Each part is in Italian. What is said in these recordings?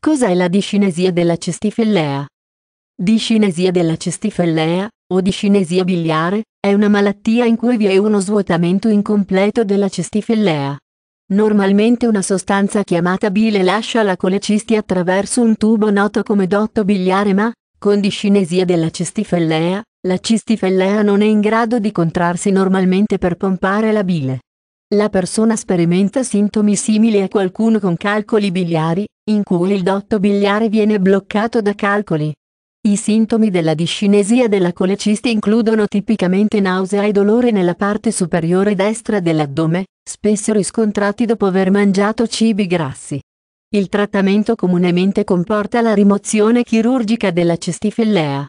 Cos'è la discinesia della cestifellea? Discinesia della cestifellea, o discinesia biliare, è una malattia in cui vi è uno svuotamento incompleto della cestifellea. Normalmente una sostanza chiamata bile lascia la colecisti attraverso un tubo noto come dotto biliare ma, con discinesia della cestifellea, la cistifellea non è in grado di contrarsi normalmente per pompare la bile. La persona sperimenta sintomi simili a qualcuno con calcoli biliari, in cui il dotto biliare viene bloccato da calcoli. I sintomi della discinesia della colecisti includono tipicamente nausea e dolore nella parte superiore destra dell'addome, spesso riscontrati dopo aver mangiato cibi grassi. Il trattamento comunemente comporta la rimozione chirurgica della cistifellea.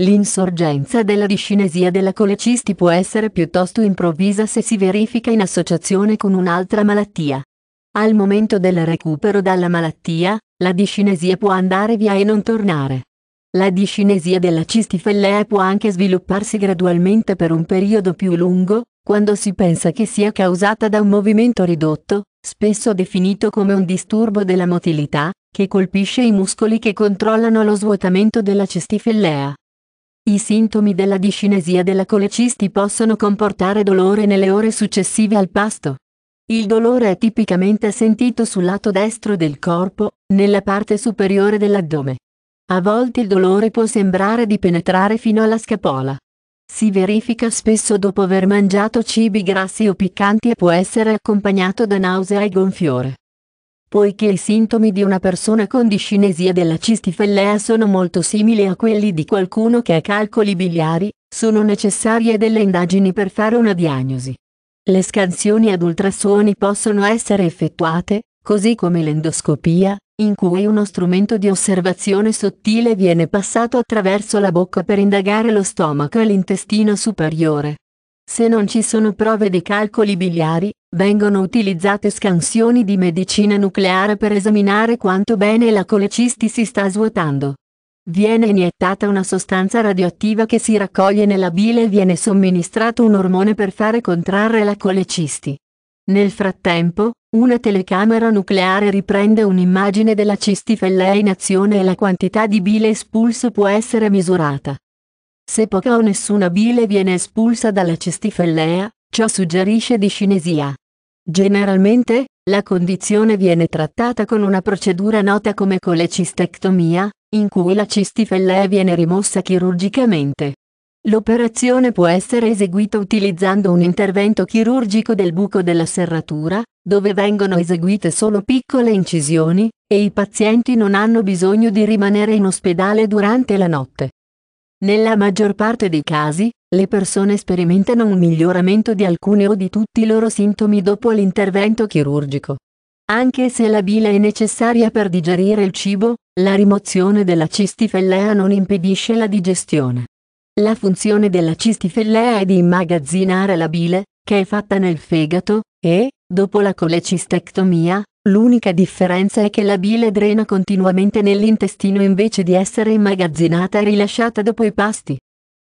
L'insorgenza della discinesia della colecisti può essere piuttosto improvvisa se si verifica in associazione con un'altra malattia. Al momento del recupero dalla malattia, la discinesia può andare via e non tornare. La discinesia della cistifellea può anche svilupparsi gradualmente per un periodo più lungo, quando si pensa che sia causata da un movimento ridotto, spesso definito come un disturbo della motilità, che colpisce i muscoli che controllano lo svuotamento della cistifellea. I sintomi della discinesia della colecisti possono comportare dolore nelle ore successive al pasto. Il dolore è tipicamente sentito sul lato destro del corpo, nella parte superiore dell'addome. A volte il dolore può sembrare di penetrare fino alla scapola. Si verifica spesso dopo aver mangiato cibi grassi o piccanti e può essere accompagnato da nausea e gonfiore poiché i sintomi di una persona con discinesia della cistifellea sono molto simili a quelli di qualcuno che ha calcoli biliari, sono necessarie delle indagini per fare una diagnosi. Le scansioni ad ultrasuoni possono essere effettuate, così come l'endoscopia, in cui uno strumento di osservazione sottile viene passato attraverso la bocca per indagare lo stomaco e l'intestino superiore. Se non ci sono prove di calcoli biliari, vengono utilizzate scansioni di medicina nucleare per esaminare quanto bene la colecisti si sta svuotando. Viene iniettata una sostanza radioattiva che si raccoglie nella bile e viene somministrato un ormone per fare contrarre la colecisti. Nel frattempo, una telecamera nucleare riprende un'immagine della cistifellea in azione e la quantità di bile espulso può essere misurata. Se poca o nessuna bile viene espulsa dalla cistifellea, Ciò suggerisce discinesia. Generalmente, la condizione viene trattata con una procedura nota come colecistectomia, in cui la cistifellea viene rimossa chirurgicamente. L'operazione può essere eseguita utilizzando un intervento chirurgico del buco della serratura, dove vengono eseguite solo piccole incisioni, e i pazienti non hanno bisogno di rimanere in ospedale durante la notte. Nella maggior parte dei casi, le persone sperimentano un miglioramento di alcuni o di tutti i loro sintomi dopo l'intervento chirurgico. Anche se la bile è necessaria per digerire il cibo, la rimozione della cistifellea non impedisce la digestione. La funzione della cistifellea è di immagazzinare la bile, che è fatta nel fegato, e, dopo la colecistectomia, l'unica differenza è che la bile drena continuamente nell'intestino invece di essere immagazzinata e rilasciata dopo i pasti.